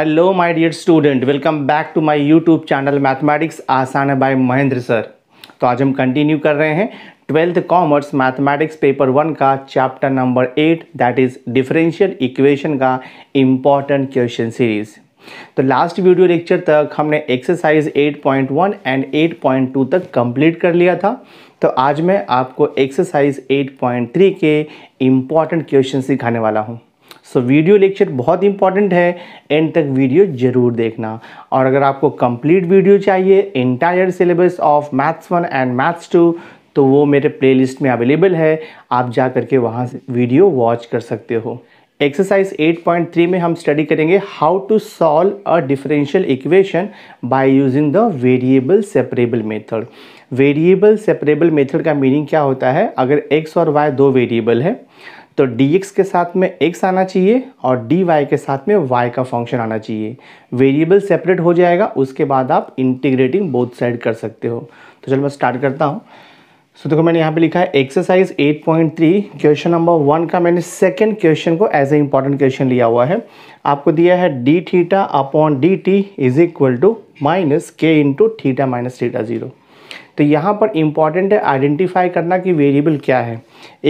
hello my dear student welcome back to my YouTube channel mathematics आसान by Mahendra sir तो आज हम continue कर रहे हैं twelfth commerce mathematics paper one का chapter number eight that is differential equation का इम्पॉर्टेंट क्वेश्चन सीरीज तो लास्ट वीडियो लेक्चर तक हमने एक्सरसाइज 8.1 एंड 8.2 तक कंप्लीट कर लिया था तो आज मैं आपको एक्सरसाइज 8.3 के इम्पॉर्टेंट क्वेश्चन सिखाने वाला हूँ सो वीडियो लेक्चर बहुत इंपॉर्टेंट है एंड तक वीडियो ज़रूर देखना और अगर आपको कंप्लीट वीडियो चाहिए entire syllabus of maths one and maths two तो वो मेरे प्लेलिस्ट में अवेलेबल है आप जा करके वहाँ से वीडियो वॉच कर सकते हो एक्सरसाइज 8.3 में हम स्टडी करेंगे how to solve a differential equation by using the variable separable method variable separable method का मीनिंग क्या होता है अगर एक्स और वाई दो वेरिएबल है तो dx के साथ में x आना चाहिए और dy के साथ में y का फंक्शन आना चाहिए वेरिएबल सेपरेट हो जाएगा उसके बाद आप इंटीग्रेटिंग बोथ साइड कर सकते हो तो चलो मैं स्टार्ट करता हूँ सो so, देखो मैंने यहाँ पे लिखा है एक्सरसाइज 8.3 क्वेश्चन नंबर वन का मैंने सेकंड क्वेश्चन को एज ए इंपॉर्टेंट क्वेश्चन लिया हुआ है आपको दिया है d theta upon d t is equal to minus k into theta minus theta zero तो यहाँ पर इम्पॉर्टेंट है आइडेंटिफाई करना कि वेरिएबल क्या है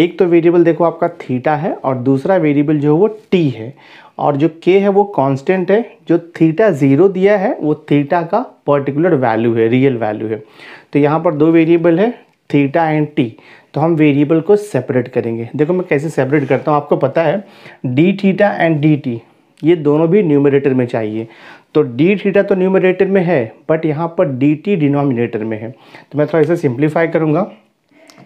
एक तो वेरिएबल देखो आपका थीटा है और दूसरा वेरिएबल जो है वो टी है और जो के है वो कांस्टेंट है जो थीटा ज़ीरो दिया है वो थीटा का पर्टिकुलर वैल्यू है रियल वैल्यू है तो यहाँ पर दो वेरिएबल है थीटा एंड टी तो हम वेरिएबल को सेपरेट करेंगे देखो मैं कैसे सेपरेट करता हूँ आपको पता है d theta and d t ये दोनों भी न्यूमरेटर में चाहिए तो डी थीटा तो न्यूमिनेटर में है बट यहाँ पर डी टी डिनोमिनेटर में है तो मैं थोड़ा इसे सिंप्लीफाई करूँगा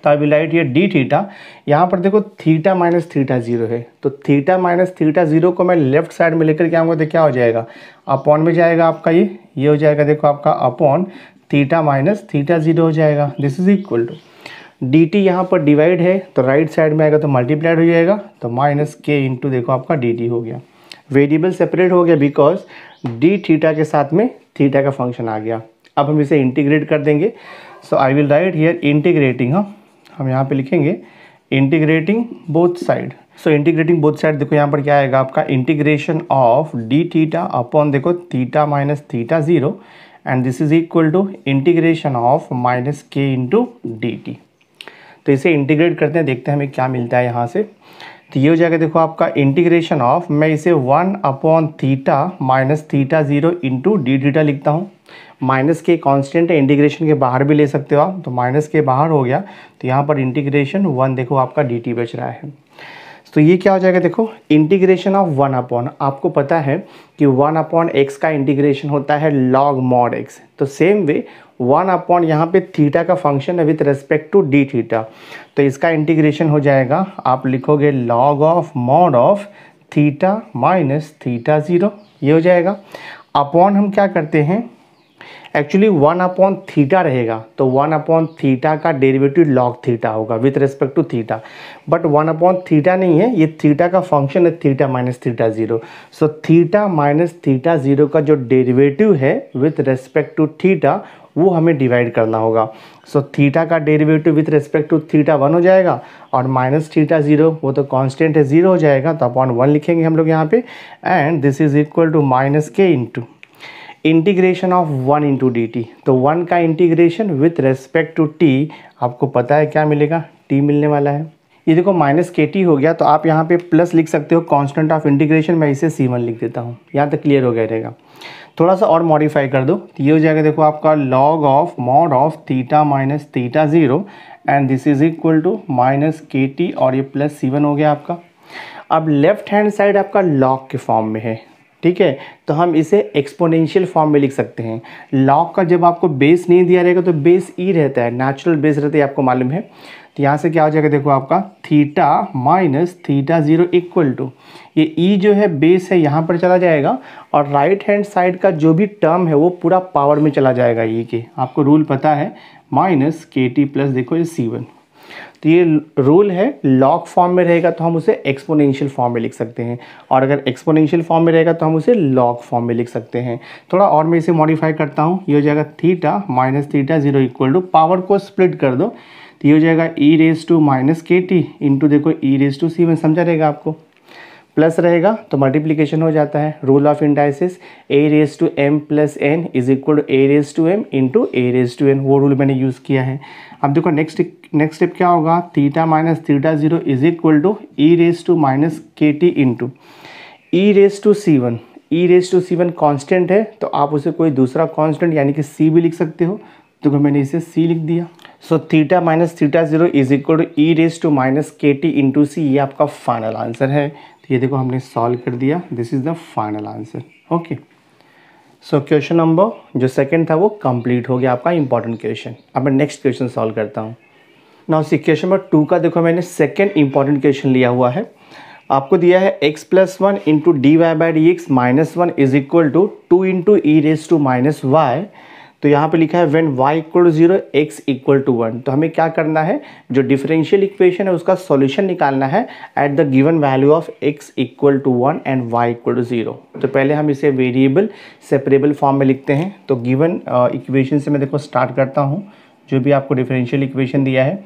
तो आई विल राइट ये डी थीटा यहाँ पर देखो थीटा माइनस थीटा जीरो है तो थीटा माइनस थीटा जीरो को मैं लेफ्ट साइड में लेकर के आऊँगा तो क्या हो जाएगा अपॉन में जाएगा आपका ये ये हो जाएगा देखो आपका upon theta minus theta zero हो जाएगा this is equal to d t यहाँ पर डिवाइड है तो राइट साइड में आएगा तो मल्टीप्लाइड हो जाएगा तो माइनस के इंटू देखो आपका डी टी हो गया वेरिएबल सेपरेट हो गया बिकॉज डी थीटा के साथ में थीटा का फंक्शन आ गया अब हम इसे इंटीग्रेट कर देंगे so I will write here integrating हम हम यहाँ पे लिखेंगे integrating both side so integrating both side देखो यहाँ पर क्या आएगा आपका integration of d theta upon देखो theta minus theta zero and this is equal to integration of minus k into d t तो इसे इंटीग्रेट करते हैं देखते हैं हमें क्या मिलता है यहाँ से तो ये हो जाएगा देखो आपका इंटीग्रेशन ऑफ मैं इसे one upon theta minus theta zero into d theta लिखता हूँ माइनस के कांस्टेंट है इंटीग्रेशन के बाहर भी ले सकते हो आप तो माइनस के बाहर हो गया तो यहाँ पर इंटीग्रेशन वन देखो आपका डी टी बच रहा है तो ये क्या हो जाएगा देखो इंटीग्रेशन ऑफ वन अपॉन आपको पता है कि वन अपॉन एक्स का इंटीग्रेशन होता है लॉग मॉड एक्स तो सेम वे वन अपॉन यहाँ पे थीटा का फंक्शन है with respect to d theta तो इसका इंटीग्रेशन हो जाएगा आप लिखोगे log of mod of theta minus theta zero ये हो जाएगा अपॉन हम क्या करते हैं एक्चुअली वन अपॉन थीटा रहेगा तो वन अपॉन थीटा का डेरिवेटिव लॉग थीटा होगा with respect to theta but one upon theta नहीं है ये थीटा का फंक्शन है theta minus theta zero so theta minus theta zero का जो डेरिवेटिव है विथ रेस्पेक्ट टू थीटा वो हमें डिवाइड करना होगा सो so, थीटा का derivative with respect to theta one हो जाएगा और माइनस थीटा जीरो वो तो कांस्टेंट है जीरो हो जाएगा तो अपॉन वन लिखेंगे हम लोग यहाँ पे and this is equal to minus k into integration of one into d t तो वन का integration with respect to t आपको पता है क्या मिलेगा टी मिलने वाला है ये देखो माइनस के टी हो गया तो आप यहाँ पे प्लस लिख सकते हो कांस्टेंट ऑफ इंटीग्रेशन मैं इसे सी वन लिख देता हूँ यहाँ तक क्लियर हो गया रहेगा थोड़ा सा और मॉडिफाई कर दो तो ये हो जाएगा देखो आपका log of mod of theta minus theta zero and this is equal to minus k t और ये प्लस सी वन हो गया आपका अब लेफ्ट हैंड साइड आपका लॉग के फॉर्म में है ठीक है तो हम इसे एक्सपोनेंशियल फॉर्म में लिख सकते हैं लॉग का जब आपको बेस नहीं दिया रहेगा तो बेस ई e रहता है नेचुरल बेस रहता है आपको मालूम है तो यहाँ से क्या हो जाएगा देखो आपका theta minus theta zero equal to ये ई e जो है बेस है यहाँ पर चला जाएगा और राइट हैंड साइड का जो भी टर्म है वो पूरा पावर में चला जाएगा ई e के आपको रूल पता है माइनस के टी प्लस देखो ये सी वन तो ये रूल है लॉग फॉर्म में रहेगा तो हम उसे एक्सपोनेंशियल फॉर्म में लिख सकते हैं और अगर एक्सपोनेंशियल फॉर्म में रहेगा तो हम उसे लॉग फॉर्म में लिख सकते हैं थोड़ा और मैं इसे मॉडिफाई करता हूँ ये हो जाएगा theta minus theta zero equal to power को स्प्लिट कर दो तो ये हो जाएगा e raise to minus k t into देखो ई रेस टू सी में समझा रहेगा आपको प्लस रहेगा तो मल्टीप्लीकेशन हो जाता है rule of indices a raise to m plus n is equal to a raise to m into a raise to n वो रूल मैंने यूज़ किया है अब देखो नेक्स्ट नेक्स्ट स्टेप क्या होगा theta minus theta zero is equal to e raise to minus k t into e raise to C one e raise to C one constant है तो आप उसे कोई दूसरा कॉन्स्टेंट यानी कि सी भी लिख सकते हो तो मैंने इसे सी लिख दिया so theta minus theta zero is equal to e raise to minus k t into c ये आपका फाइनल आंसर है तो ये देखो हमने सॉल्व कर दिया this is the final answer okay so question number जो सेकंड था वो कंप्लीट हो गया आपका इंपॉर्टेंट क्वेश्चन अब मैं नेक्स्ट क्वेश्चन सॉल्व करता हूँ ना उसी क्वेश्चन नंबर टू का देखो मैंने सेकेंड इंपॉर्टेंट क्वेश्चन लिया हुआ है आपको दिया है x plus one into d y by d x minus one is equal to two into e raise to minus y तो यहाँ पे लिखा है when y equal to zero x equal to one तो हमें क्या करना है जो डिफरेंशियल इक्वेशन है उसका सॉल्यूशन निकालना है at the given value of x equal to one and y equal to zero तो पहले हम इसे वेरिएबल सेपरेबल फॉर्म में लिखते हैं तो गिवन इक्वेशन uh, से मैं देखो स्टार्ट करता हूँ जो भी आपको डिफरेंशियल इक्वेशन दिया है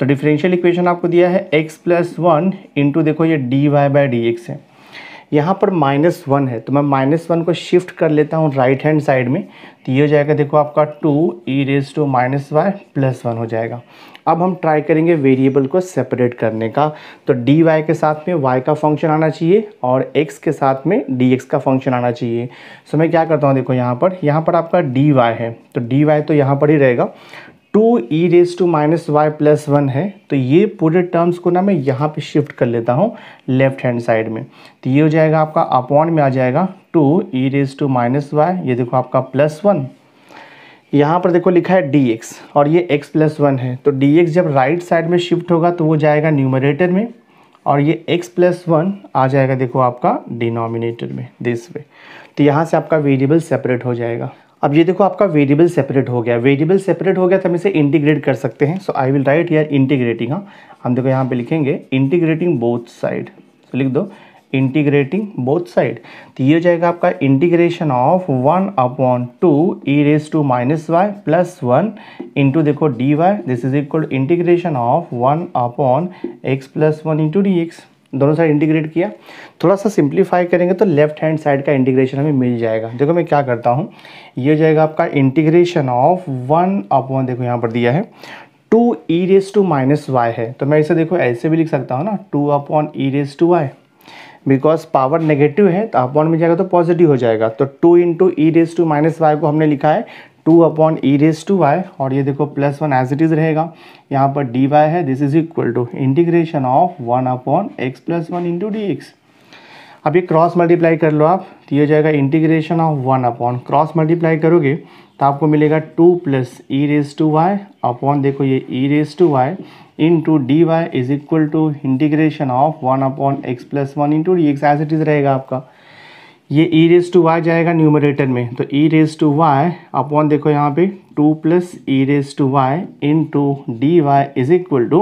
तो डिफरेंशियल इक्वेशन आपको दिया है एक्स प्लस वन इंटू देखो ये d y by d x है यहाँ पर माइनस वन है तो मैं माइनस वन को शिफ्ट कर लेता हूँ राइट हैंड साइड में तो ये हो जाएगा देखो आपका two e raise to minus y plus one हो जाएगा अब हम ट्राई करेंगे वेरिएबल को सेपरेट करने का तो डी वाई के साथ में वाई का फंक्शन आना चाहिए और एक्स के साथ में डी एक्स का फंक्शन आना चाहिए सो मैं क्या करता हूँ देखो यहाँ पर यहाँ पर आपका डी वाई है तो डी वाई तो यहाँ पर ही रहेगा two e raise to minus y plus one है तो ये पूरे टर्म्स को ना मैं यहाँ पे शिफ्ट कर लेता हूँ लेफ्ट हैंड साइड में तो ये हो जाएगा आपका अपॉन में आ जाएगा two e raise to minus y ये देखो आपका प्लस वन यहाँ पर देखो लिखा है डी एक्स और ये एक्स प्लस वन है तो डी एक्स जब राइट साइड में शिफ्ट होगा तो वो जाएगा न्यूमरेटर में और ये x प्लस वन आ जाएगा देखो आपका डिनोमिनेटर में दिस वे तो यहाँ से आपका वेरिएबल सेपरेट हो जाएगा अब ये देखो आपका वेरिएबल सेपरेट हो गया वेरिएबल सेपरेट हो गया तो हम इसे इंटीग्रेट कर सकते हैं सो आई विल राइट यार इंटीग्रेटिंग हाँ हम देखो यहाँ पे लिखेंगे इंटीग्रेटिंग बोथ साइड तो लिख दो इंटीग्रेटिंग बोथ साइड तो ये हो जाएगा आपका integration of one upon two e raise to minus y plus one into देखो d y this is equal integration of one upon x plus one into d x दोनों side integrate किया थोड़ा सा सिंप्लीफाई करेंगे तो left hand side का integration हमें मिल जाएगा देखो मैं क्या करता हूँ ये हो जाएगा आपका इंटीग्रेशन ऑफ वन वन देखो यहाँ पर दिया है two e raise to minus y है तो मैं इसे देखो ऐसे भी लिख सकता हूँ ना two one e raise to y because power negative है तो अपॉन में जाएगा तो पॉजिटिव हो जाएगा तो two into e raise to minus y को हमने लिखा है two upon e raise to y और ये देखो plus one as it is रहेगा यहाँ पर डी वाई है this is equal to integration of one upon x plus one into d x अब ये क्रॉस मल्टीप्लाई कर लो आप तो ये जाएगा integration of one upon cross multiply करोगे तो आपको मिलेगा two plus e raise to y upon देखो ये e raise to y into d y is equal to integration of one upon x plus one into d x as it is रहेगा आपका ये e raise to y जाएगा numerator में तो e raise to y upon देखो यहाँ पे two plus e raise to y into d y is equal to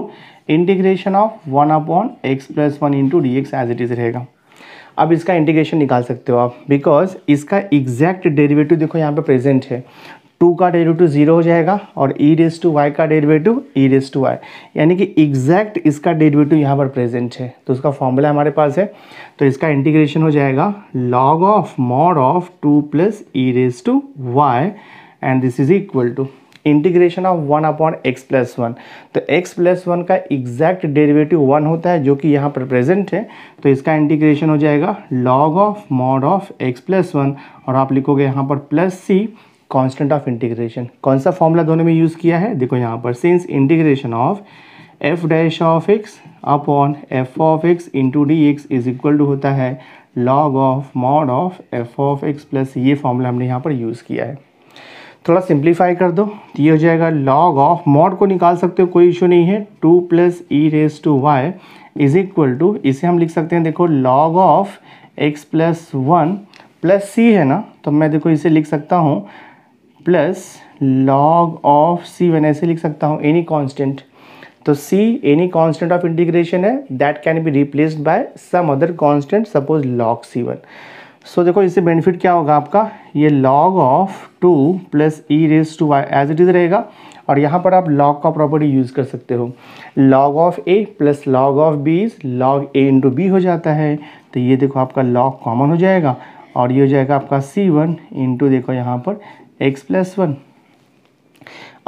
integration of one upon x plus one into d x as it is रहेगा अब इसका integration निकाल सकते हो आप बिकॉज इसका एग्जैक्ट डेरिवेटिव देखो यहाँ पे प्रेजेंट है टू का डेरिवेटिव जीरो हो जाएगा और ई रेस टू वाई का derivative e raise to y e यानी कि एग्जैक्ट इसका डेरिवेटिव यहाँ पर प्रेजेंट है तो उसका फॉर्मूला हमारे पास है तो इसका इंटीग्रेशन हो जाएगा log of mod of two plus e raise to y and this is equal to integration of one upon x plus one तो एक्स प्लस वन का एग्जैक्ट डेरिवेटिव वन होता है जो कि यहाँ पर प्रेजेंट है तो इसका इंटीग्रेशन हो जाएगा log of mod of x plus one और आप लिखोगे यहाँ पर plus c constant of integration कौन सा फॉर्मूला दोनों में यूज़ किया है देखो यहाँ पर since integration of f dash of x upon f of x into d x is equal to होता है log of mod of f of x plus ये फॉर्मूला हमने यहाँ पर यूज़ किया है थोड़ा सिंप्लीफाई कर दो तो ये हो जाएगा लॉग ऑफ मॉड को निकाल सकते हो कोई इशू नहीं है two plus e raise to y is equal to इसे हम लिख सकते हैं देखो log of x plus one plus c है ना तो मैं देखो इसे लिख सकता हूँ प्लस लॉग ऑफ सी मैंने ऐसे लिख सकता हूँ एनी कांस्टेंट तो c any constant of integration है that can be replaced by some other constant suppose log c one so देखो इससे बेनिफिट क्या होगा आपका ये log of two plus e raise to y as it is रहेगा और यहाँ पर आप लॉग का प्रॉपर्टी यूज़ कर सकते हो log of a plus log of b is log a into b हो जाता है तो ये देखो आपका लॉग कॉमन हो जाएगा और ये हो जाएगा आपका सी वन इंटू देखो यहाँ पर एक्स प्लस वन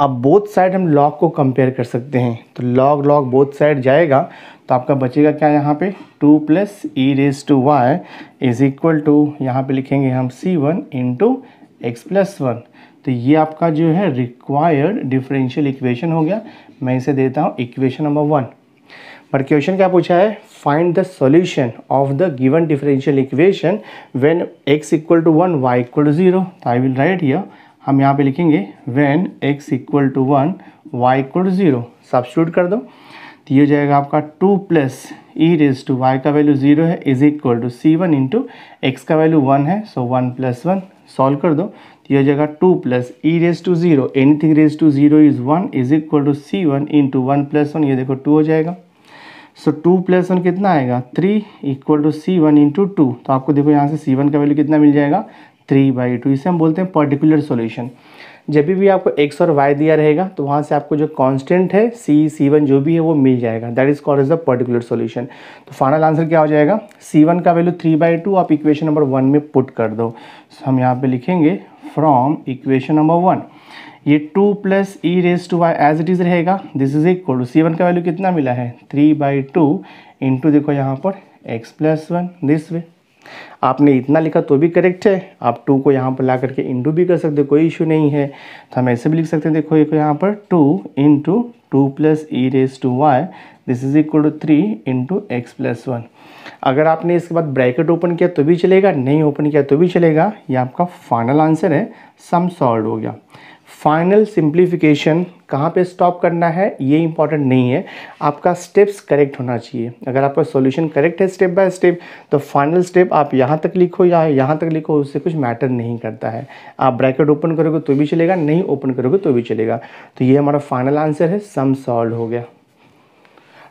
अब बोथ साइड हम लॉग को कंपेयर कर सकते हैं तो लॉग लॉग बोथ साइड जाएगा तो आपका बचेगा क्या यहाँ पे two plus e raise to y is equal to यहाँ पे लिखेंगे हम c one into x plus one तो ये आपका जो है रिक्वायर्ड डिफरेंशियल इक्वेशन हो गया मैं इसे देता हूँ इक्वेशन नंबर वन पर क्वेश्चन क्या पूछा है find the solution of the given differential equation when x equal to one y equal to zero I will write here हम यहाँ पे लिखेंगे when x equal to one y equal to zero substitute कर दो तो ये हो जाएगा आपका two plus e raise to y का वैल्यू ज़ीरो है is equal to C one into x का वैल्यू वन है so one plus one solve कर दो तो ये हो जाएगा two plus e raise to zero anything raise to zero is one is equal to C one into one plus one ये देखो टू हो जाएगा सो टू प्लस वन कितना आएगा three equal to C one into two तो आपको देखो यहाँ से सी वन का वैल्यू कितना मिल जाएगा थ्री बाई टू इसे हम बोलते हैं पर्टिकुलर सोल्यूशन जब भी आपको एक्स और वाई दिया रहेगा तो वहाँ से आपको जो कांस्टेंट है सी सी वन जो भी है वो मिल जाएगा that is called is the particular solution तो फाइनल आंसर क्या हो जाएगा सी वन का वैल्यू थ्री बाई टू आप इक्वेशन नंबर वन में पुट कर दो so, हम यहाँ पे लिखेंगे फ्रॉम इक्वेशन नंबर वन ये two plus e raise to y as it is रहेगा this is equal to C one का वैल्यू कितना मिला है थ्री बाई टू इंटू देखो यहाँ पर x plus one this way आपने इतना लिखा तो भी करेक्ट है आप टू को यहाँ पर ला करके इंटू भी कर सकते कोई इशू नहीं है तो हम ऐसे भी लिख सकते हैं देखो एक यहाँ पर two into two plus e raise to y this is equal to three into x plus one अगर आपने इसके बाद ब्रैकेट ओपन किया तो भी चलेगा नहीं ओपन किया तो भी चलेगा ये आपका फाइनल आंसर है सम सॉल्व हो गया फाइनल सिंप्लीफिकेशन कहाँ पे स्टॉप करना है ये इंपॉर्टेंट नहीं है आपका स्टेप्स करेक्ट होना चाहिए अगर आपका सॉल्यूशन करेक्ट है स्टेप बाय स्टेप तो फाइनल स्टेप आप यहाँ तक लिखो या यहाँ तक लिखो उससे कुछ मैटर नहीं करता है आप ब्रैकेट ओपन करोगे तो भी चलेगा नहीं ओपन करोगे तो भी चलेगा तो ये हमारा फाइनल आंसर है सम सॉल्व हो गया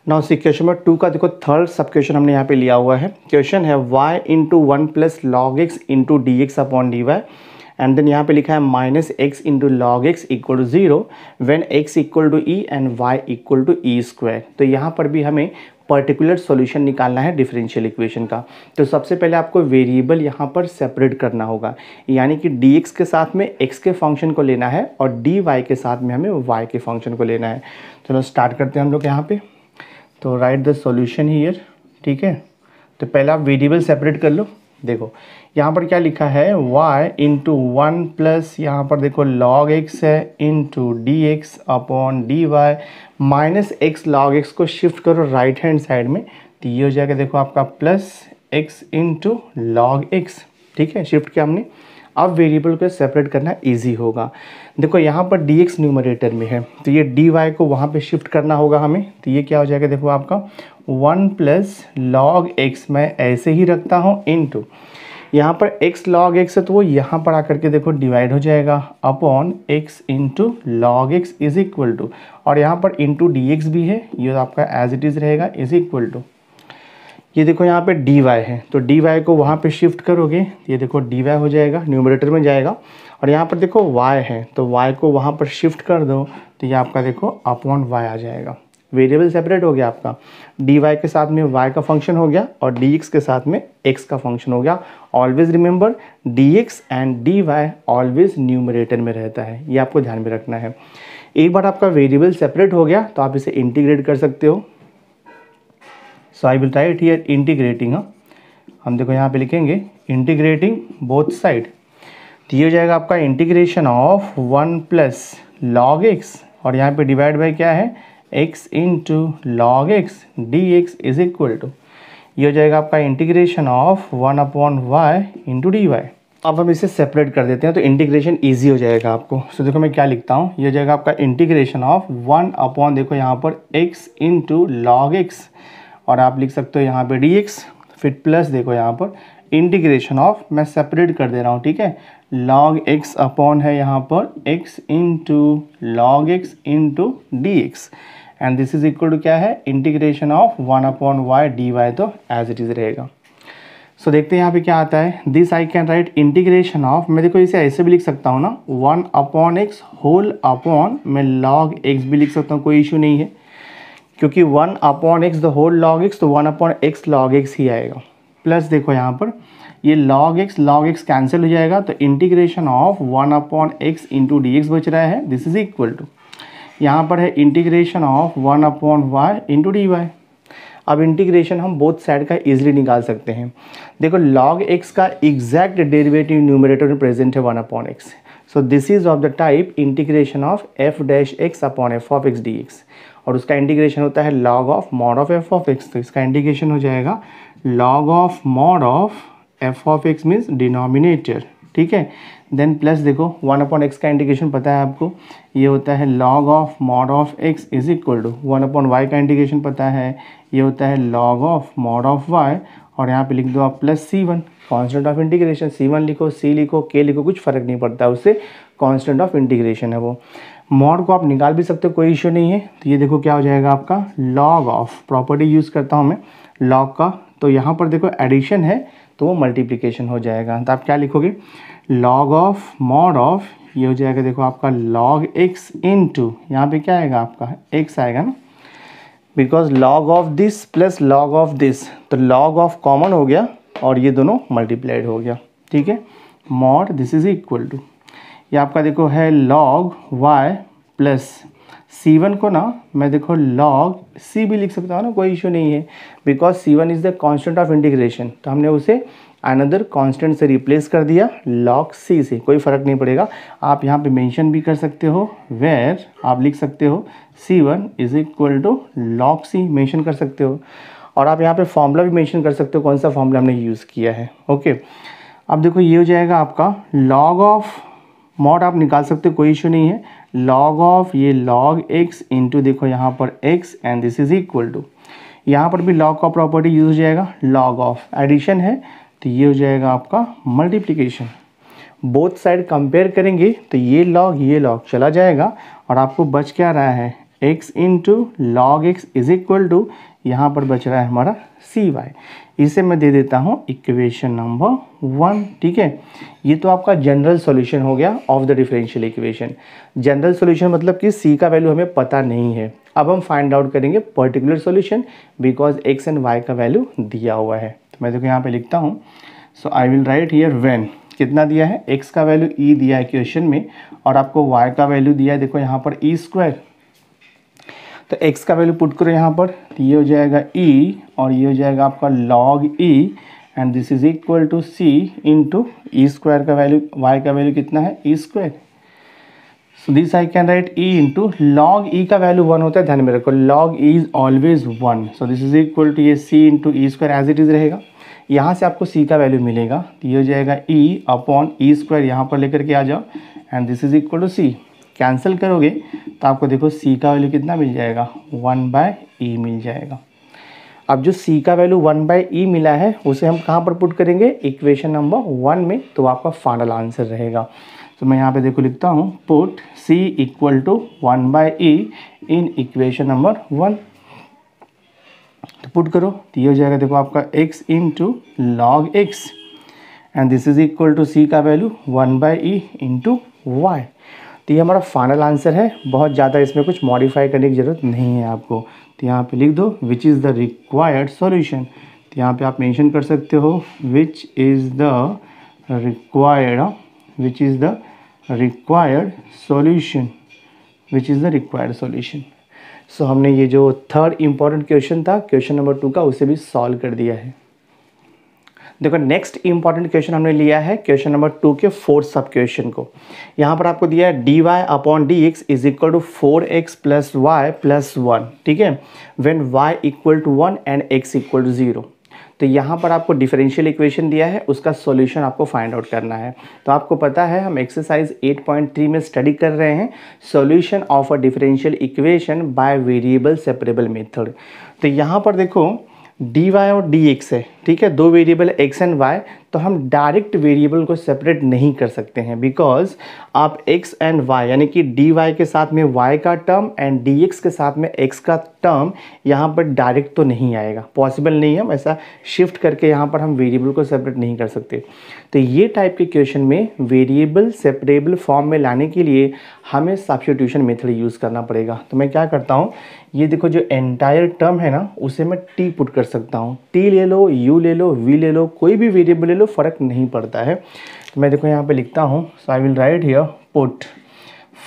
now see question number two का देखो थर्ड सब क्वेश्चन हमने यहाँ पे लिया हुआ है क्वेश्चन है y into one plus log x into d x upon d y and then यहाँ पे लिखा है minus x into log x equal to zero when x equal to e and y equal to e square तो यहाँ पर भी हमें particular solution निकालना है डिफरेंशियल इक्वेशन का तो सबसे पहले आपको वेरिएबल यहाँ पर सेपरेट करना होगा यानी कि डी के साथ में एक्स के फंक्शन को लेना है और डी के साथ में हमें वाई के फंक्शन को लेना है चलो स्टार्ट करते हैं हम लोग यहाँ पर तो राइट द सोल्यूशन हीयर ठीक है तो पहले आप वेरिएबल सेपरेट कर लो देखो यहाँ पर क्या लिखा है y इंटू वन प्लस यहाँ पर देखो log x है into d x upon d y minus x log x को शिफ्ट करो राइट हैंड साइड में तो ये हो जाएगा देखो आपका plus x into log x ठीक है शिफ्ट किया हमने अब वेरिएबल को सेपरेट करना इजी होगा देखो यहाँ पर dx एक्स में है तो ये dy को वहाँ पे शिफ्ट करना होगा हमें तो ये क्या हो जाएगा देखो आपका वन प्लस लॉग एक्स मैं ऐसे ही रखता हूँ इन टू यहाँ पर एक्स लॉग एक्स है तो वो यहाँ पर आकर के देखो डिवाइड हो जाएगा upon x into log x is equal to और यहाँ पर इंटू डी भी है ये तो आपका एज इट इज़ रहेगा इज इक्वल टू ये देखो यहाँ पे वाई है तो डी वाई को वहाँ पे शिफ्ट करोगे ये देखो डी वाई हो जाएगा न्यूमरेटर में जाएगा और यहाँ पर देखो वाई है तो वाई को वहाँ पर शिफ्ट कर दो तो ये आपका देखो अपॉन वाई आ जाएगा वेरिएबल सेपरेट हो गया आपका डी वाई के साथ में वाई का फंक्शन हो गया और डी एक्स के साथ में एक्स का फंक्शन हो गया always remember d x and d y always numerator में रहता है ये आपको ध्यान में रखना है एक बार आपका वेरिएबल सेपरेट हो गया तो आप इसे इंटीग्रेट कर सकते हो so I will write here integrating हम देखो यहाँ पे लिखेंगे इंटीग्रेटिंग बोथ साइड तो ये हो जाएगा आपका integration of one plus log x और यहाँ पे डिवाइड बाय क्या है x into log x d x is equal to ये हो जाएगा आपका integration of one upon y into d y अब हम इसे सेपरेट कर देते हैं तो इंटीग्रेशन ईजी हो जाएगा आपको सो देखो मैं क्या लिखता हूँ ये हो जाएगा आपका इंटीग्रेशन ऑफ वन अपॉन देखो यहाँ पर एक्स इंटू लॉग एक्स और आप लिख सकते हो यहाँ पे डी एक्स फिर प्लस देखो यहाँ पर इंटीग्रेशन ऑफ मैं सेपरेट कर दे रहा हूँ ठीक है लॉग एक्स अपॉन है यहाँ पर x into log x into d x and this is equal to क्या है integration of one upon y d y तो एज इट इज़ रहेगा सो so, देखते हैं यहाँ पे क्या आता है this I can write integration of मैं देखो इसे ऐसे भी लिख सकता हूँ ना one upon x whole upon मैं लॉग एक्स भी लिख सकता हूँ कोई इशू नहीं है क्योंकि one upon x the whole log x तो one upon x log x ही आएगा प्लस देखो यहाँ पर ये log x log x cancel हो जाएगा तो integration of one upon x into d x बच रहा है दिस इज इक्वल टू यहाँ पर है integration of one upon y into d y अब इंटीग्रेशन हम बोथ साइड का इजीली निकाल सकते हैं देखो लॉग एक्स का एग्जैक्ट डेरिवेटिव न्यूमरेटर में प्रेजेंट है one upon x so this is of the type integration of f dash x upon f of x d x और उसका इंटीग्रेशन होता है log of mod of f of x तो इसका integration हो जाएगा log of mod of f of x means denominator ठीक है देन प्लस देखो वन अपॉन एक्स का इंडिकेशन पता है आपको ये होता है log of mod of x is equal to one upon y का इंडिकेशन पता है ये होता है log of mod of y और यहाँ पे लिख दो आप plus C one constant of integration c one लिखो सी लिखो के लिखो कुछ फ़र्क नहीं पड़ता उससे कॉन्स्टेंट ऑफ इंटीग्रेशन है वो मॉड को आप निकाल भी सकते हो कोई इशू नहीं है तो ये देखो क्या हो जाएगा आपका लॉग ऑफ प्रॉपर्टी यूज़ करता हूँ मैं लॉग का तो यहाँ पर देखो एडिशन है तो वो मल्टीप्लीकेशन हो जाएगा तो आप क्या लिखोगे लॉग ऑफ मॉड ऑफ ये हो जाएगा देखो आपका लॉग एक्स इन टू यहाँ पर क्या आएगा आपका एक्स आएगा ना because log of this plus log of this तो लॉग ऑफ कॉमन हो गया और ये दोनों मल्टीप्लाइड हो गया ठीक है mod this is equal to ये आपका देखो है लॉग वाई प्लस सी वन को ना मैं देखो लॉग सी भी लिख सकता हूँ ना कोई इशू नहीं है because c one is the constant of integration तो हमने उसे अनदर कॉन्स्टेंट से रिप्लेस कर दिया लॉक सी से कोई फ़र्क नहीं पड़ेगा आप यहाँ पे मेंशन भी कर सकते हो वेर आप लिख सकते हो c one is equal to log c mention कर सकते हो और आप यहाँ पे फॉर्मूला भी मेंशन कर सकते हो कौन सा फॉर्मूला हमने यूज़ किया है ओके अब देखो ये हो जाएगा आपका लॉग ऑफ मॉड आप निकाल सकते हो कोई इशू नहीं है लॉग ऑफ ये लॉग एक्स इंटू देखो यहाँ पर x and this is equal to यहाँ पर भी लॉग का प्रॉपर्टी यूज हो जाएगा लॉग ऑफ एडिशन है तो ये हो जाएगा आपका मल्टीप्लीकेशन बोथ साइड कंपेयर करेंगे तो ये लॉग ये लॉग चला जाएगा और आपको बच क्या रहा है x into log x is equal to यहाँ पर बच रहा है हमारा सी वाई इसे मैं दे देता हूँ इक्वेशन नंबर वन ठीक है ये तो आपका जनरल सॉल्यूशन हो गया of the differential equation general solution मतलब कि सी का वैल्यू हमें पता नहीं है अब हम फाइंड आउट करेंगे particular solution because x and y का वैल्यू दिया हुआ है तो मैं देखो यहाँ पे लिखता हूँ so I will write here when कितना दिया है एक्स का वैल्यू ई e दिया है क्वेश्चन में और आपको वाई का वैल्यू दिया है देखो यहाँ पर ई e स्क्वायर तो एक्स का वैल्यू पुट करो यहाँ पर तो ये हो जाएगा ई e, और ये हो जाएगा आपका log e and this is equal to c into e square का वैल्यू वाई का वैल्यू कितना है e e square this I can write e into log e का वैल्यू वन होता है ध्यान में रखो log e is always one so this is equal to ये c into e square as it is रहेगा यहाँ से आपको सी का वैल्यू मिलेगा तो ये हो जाएगा ई अपॉन ई स्क्वायर यहाँ पर लेकर के आ जाओ and this is equal to c cancel करोगे तो आपको देखो सी का वैल्यू कितना मिल जाएगा वन बाय ई मिल जाएगा अब जो सी का वैल्यू वन बाय ई मिला है उसे हम कहाँ पर पुट करेंगे इक्वेशन नंबर वन में तो आपका फाइनल आंसर रहेगा तो मैं यहाँ पे देखो लिखता हूँ put C equal to one by e in equation number one तो पुट करो तो ये हो जाएगा देखो आपका x into log x and this is equal to c का value one by e to y तो ये हमारा फाइनल आंसर है बहुत ज़्यादा इसमें कुछ मॉडिफाई करने की ज़रूरत नहीं है आपको तो यहाँ पे लिख दो which is the required solution तो यहाँ पे आप मेंशन कर सकते हो which is the required which is the required solution which is the required solution so so, हमने ये जो थर्ड important क्वेश्चन था क्वेश्चन नंबर टू का उसे भी सॉल्व कर दिया है देखो नेक्स्ट इंपॉर्टेंट क्वेश्चन हमने लिया है क्वेश्चन नंबर टू के फोर्थ सब क्वेश्चन को यहाँ पर आपको दिया है d y upon d x is equal to four x plus y plus one ठीक है when y equal to one and x equal to zero तो यहाँ पर आपको डिफरेंशियल इक्वेशन दिया है उसका सॉल्यूशन आपको फाइंड आउट करना है तो आपको पता है हम एक्सरसाइज 8.3 में स्टडी कर रहे हैं solution of a differential equation by variable separable method तो यहाँ पर देखो डी वाई और डी एक्स है ठीक है दो वेरिएबल एक्स एंड वाई तो हम डायरेक्ट वेरिएबल को सेपरेट नहीं कर सकते हैं बिकॉज आप x एंड y यानी कि डी वाई के साथ में y का टर्म एंड डी एक्स के साथ में x का टर्म यहाँ पर डायरेक्ट तो नहीं आएगा पॉसिबल नहीं है ऐसा शिफ्ट करके यहाँ पर हम वेरिएबल को सेपरेट नहीं कर सकते तो ये टाइप के क्वेश्चन में वेरिएबल सेपरेबल फॉर्म में लाने के लिए हमें सब्सिट्यूशन मेथड यूज़ करना पड़ेगा तो मैं क्या करता हूँ ये देखो जो एंटायर टर्म है ना उसे मैं टी पुट कर सकता हूँ टी ले लो यू ले लो वी ले लो कोई भी वेरिएबल ले लो कोई फ़र्क नहीं पड़ता है तो मैं देखो यहाँ पे लिखता हूँ so I will write here put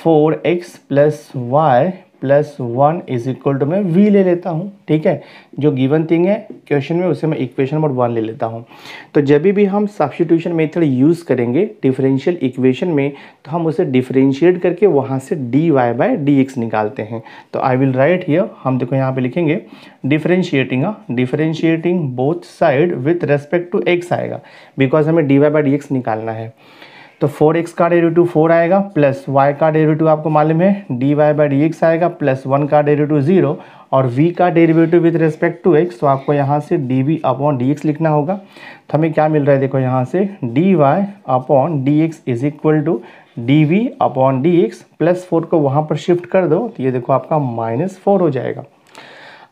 four x plus y plus one is equal to मैं वी ले लेता हूँ ठीक है जो गिवन थिंग है क्वेश्चन में उसे मैं इक्वेशन नंबर वन ले लेता हूँ तो जब भी हम सब्सिट्यूशन मेथड यूज़ करेंगे डिफरेंशियल इक्वेशन में तो हम उसे डिफरेंशिएट करके वहाँ से d y by d x निकालते हैं तो आई विल राइट हियर हम देखो यहाँ पे लिखेंगे differentiating differentiating both side with respect to x आएगा बिकॉज हमें d y by d x निकालना है तो फोर एक्स का टू फोर आएगा प्लस वाई का टू आपको मालूम है d y by d x आएगा प्लस वन का टू जीरो और v का derivative with respect to x तो आपको यहाँ से d v upon d x लिखना होगा तो हमें क्या मिल रहा है देखो यहाँ से d y upon d x is equal to d v upon d x plus four को वहाँ पर शिफ्ट कर दो तो ये देखो आपका माइनस फोर हो जाएगा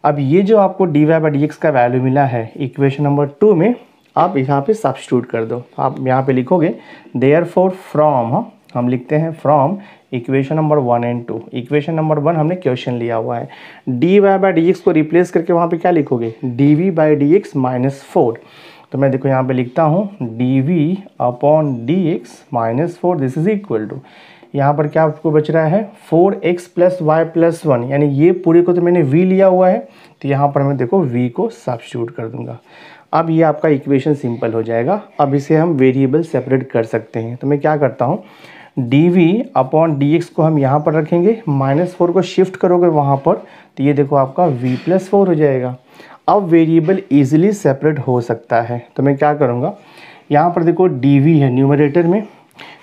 अब ये जो आपको d y by d x का वैल्यू मिला है इक्वेशन नंबर टू में आप यहाँ पे सब्सिट्यूट कर दो आप यहाँ पे लिखोगे देयर फोर फ्रॉम हम लिखते हैं from equation number one and two equation number one हमने क्वेश्चन लिया हुआ है d y by d x को रिप्लेस करके वहाँ पे क्या लिखोगे d v by d x minus four तो मैं देखो यहाँ पे लिखता हूँ d v upon d x minus four this is equal to यहाँ पर क्या आपको बच रहा है four x plus y plus one यानी ये पूरे को तो मैंने वी लिया हुआ है तो यहाँ पर मैं देखो वी को सब्सिट्यूट कर दूंगा अब ये आपका इक्वेशन सिंपल हो जाएगा अब इसे हम वेरिएबल सेपरेट कर सकते हैं तो मैं क्या करता हूँ d v upon d x को हम यहाँ पर रखेंगे माइनस फोर को शिफ्ट करोगे वहाँ पर तो ये देखो आपका वी प्लस फोर हो जाएगा अब वेरिएबल ईजिली सेपरेट हो सकता है तो मैं क्या करूँगा यहाँ पर देखो डी वी है न्यूमरेटर में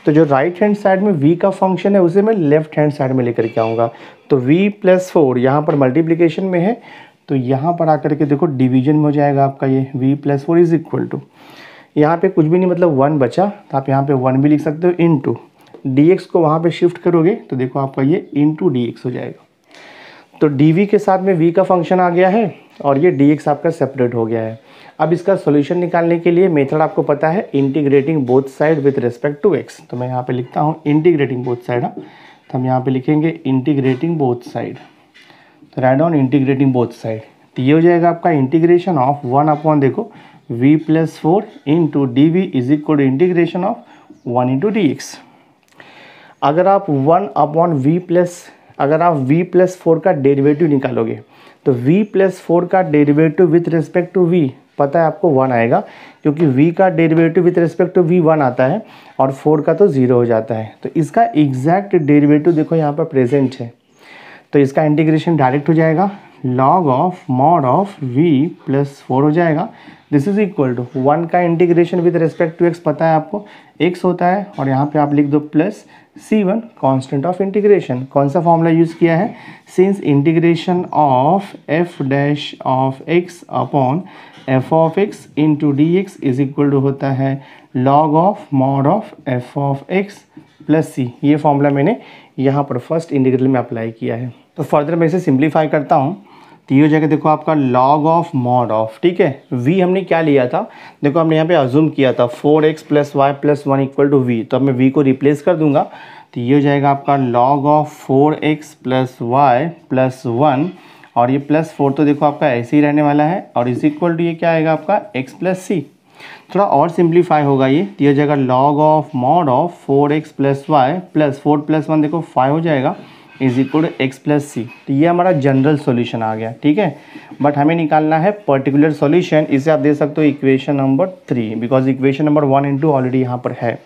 तो जो राइट हैंड साइड में वी का फंक्शन है उसे मैं लेफ्ट हैंड साइड में लेकर के आऊँगा तो वी प्लस फोर यहाँ पर मल्टीप्लीकेशन में है तो यहाँ पर आकर के देखो डिवीजन में हो जाएगा आपका ये v plus four is equal to यहाँ पे कुछ भी नहीं मतलब वन बचा तो आप यहाँ पे वन भी लिख सकते हो इन टू डी एक्स को वहाँ पे शिफ्ट करोगे तो देखो आपका ये इन टू डी एक्स हो जाएगा तो डी वी के साथ में वी का फंक्शन आ गया है और ये डी एक्स आपका सेपरेट हो गया है अब इसका सोल्यूशन निकालने के लिए मेथड आपको पता है integrating both side with respect to x तो मैं यहाँ पे लिखता हूँ इंटीग्रेटिंग बोथ साइड तो हम यहाँ पे लिखेंगे integrating both side right on integrating both side तो ये हो जाएगा आपका इंटीग्रेशन ऑफ वन अपॉन देखो v plus four into d v is equal to integration of one into d x अगर आप वन अपॉन वी प्लस अगर आप v प्लस फोर का डेरिवेटिव निकालोगे तो v प्लस फोर का derivative with respect to v पता है आपको वन आएगा क्योंकि v का derivative with respect to v one आता है और फोर का तो ज़ीरो हो जाता है तो इसका एग्जैक्ट डेरिवेटिव देखो यहाँ पर प्रेजेंट है तो इसका इंटीग्रेशन डायरेक्ट हो जाएगा log of mod of v plus four हो जाएगा this is equal to one का integration with respect to x पता है आपको एक्स होता है और यहाँ पे आप लिख दो plus C one constant of integration कौन सा फॉर्मूला यूज़ किया है since integration of f dash of x upon f of x into d x is equal to होता है log of mod of f of x plus C ये formula मैंने यहाँ पर फर्स्ट इंटीग्रल में apply किया है तो फर्दर मैं इसे सिंप्लीफाई करता हूँ तो ये जगह देखो आपका लॉग ऑफ मॉड ऑफ ठीक है v हमने क्या लिया था देखो हमने यहाँ पे अजूम किया था 4x x plus y plus one equal to v तो अब मैं v को रिप्लेस कर दूंगा तो ये हो जाएगा आपका log of 4x x plus y plus one और ये प्लस फोर तो देखो आपका ऐसे ही रहने वाला है और इज इक्वल टू ये क्या आएगा आपका एक्स प्लस सी थोड़ा और सिंप्लीफाई होगा ये तो ये हो जाएगा log of mod of four x plus y plus four plus one देखो फाइव हो जाएगा is equal x plus C तो ये हमारा जनरल सॉल्यूशन आ गया ठीक है बट हमें निकालना है पर्टिकुलर सॉल्यूशन इसे आप दे सकते हो equation number three because equation number one and two already यहाँ पर है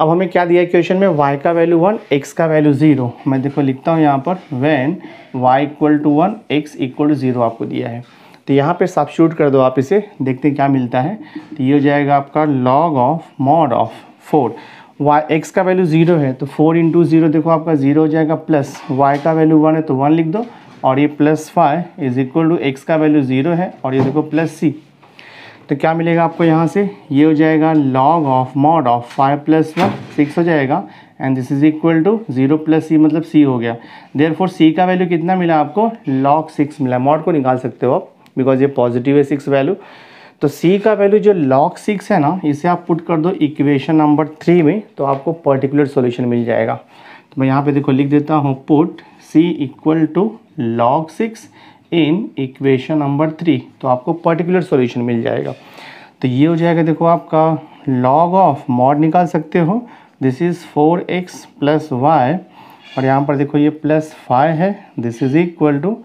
अब हमें क्या दिया इक्वेशन में y का वैल्यू वन x का वैल्यू ज़ीरो मैं देखो लिखता हूँ यहाँ पर when y equal to one x equal to zero आपको दिया है तो यहाँ पे शूट कर दो आप इसे देखते हैं क्या मिलता है तो ये हो जाएगा आपका log of mod of four y x का वैल्यू जीरो है तो फोर इंटू जीरो देखो आपका जीरो हो जाएगा प्लस वाई का वैल्यू वन है तो वन लिख दो और ये plus five is equal to x का वैल्यू जीरो है और ये देखो प्लस सी तो क्या मिलेगा आपको यहाँ से ये हो जाएगा log of mod of five plus one six हो जाएगा and this is equal to zero plus C मतलब सी हो गया देयर फोर सी का वैल्यू कितना मिला आपको लॉग सिक्स मिला मॉड को निकाल सकते हो आप बिकॉज ये पॉजिटिव है सिक्स वैल्यू तो सी का वैल्यू जो लॉग सिक्स है ना इसे आप पुट कर दो इक्वेशन नंबर थ्री में तो आपको पर्टिकुलर सॉल्यूशन मिल जाएगा तो मैं यहाँ पे देखो लिख देता हूँ put C equal to log six in equation number three तो आपको पर्टिकुलर सॉल्यूशन मिल जाएगा तो ये हो जाएगा देखो आपका लॉग ऑफ मॉड निकाल सकते हो this is four x plus y और यहाँ पर देखो ये प्लस फाइव है दिस इज़ इक्वल टू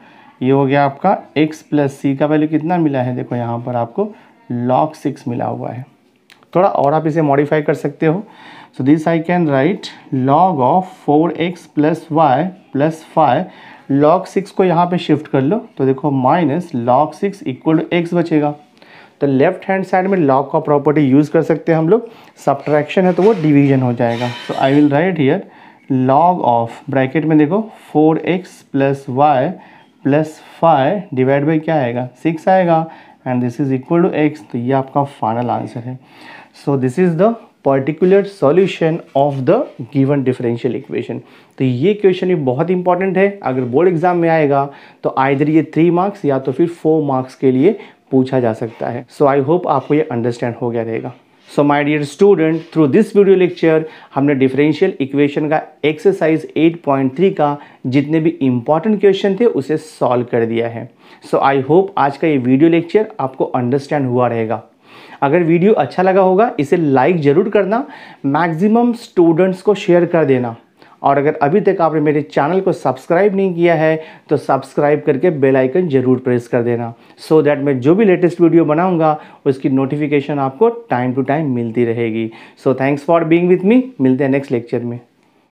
ये हो गया आपका x प्लस सी का वैल्यू कितना मिला है देखो यहाँ पर आपको लॉक सिक्स मिला हुआ है थोड़ा और आप इसे मॉडिफाई कर सकते हो so this I can write log of four x plus y plus five log six को यहाँ पे शिफ्ट कर लो तो देखो minus log six equal to x बचेगा तो लेफ्ट हैंड साइड में लॉग का प्रॉपर्टी यूज़ कर सकते हैं हम लोग सब्ट्रैक्शन है तो वो डिवीजन हो जाएगा तो I will write here log of bracket में देखो four x plus y plus five divide by क्या आएगा सिक्स आएगा and this is equal to x तो ये आपका फाइनल आंसर है so this is the particular solution of the given differential equation तो ये क्वेश्चन भी बहुत इंपॉर्टेंट है अगर बोर्ड एग्जाम में आएगा तो आइधर ये थ्री मार्क्स या तो फिर फोर मार्क्स के लिए पूछा जा सकता है सो आई होप आपको ये अंडरस्टैंड हो गया रहेगा so my dear student through this video lecture हमने डिफरेंशियल इक्वेशन का एक्सरसाइज 8.3 का जितने भी इम्पॉर्टेंट क्वेश्चन थे उसे सॉल्व कर दिया है सो आई होप आज का ये वीडियो लेक्चर आपको अंडरस्टैंड हुआ रहेगा अगर वीडियो अच्छा लगा होगा इसे लाइक ज़रूर करना मैक्सिमम स्टूडेंट्स को शेयर कर देना और अगर अभी तक आपने मेरे चैनल को सब्सक्राइब नहीं किया है तो सब्सक्राइब करके बेल आइकन ज़रूर प्रेस कर देना सो so दैट मैं जो भी लेटेस्ट वीडियो बनाऊंगा उसकी नोटिफिकेशन आपको टाइम टू टाइम मिलती रहेगी so thanks for being with me मिलते हैं नेक्स्ट लेक्चर में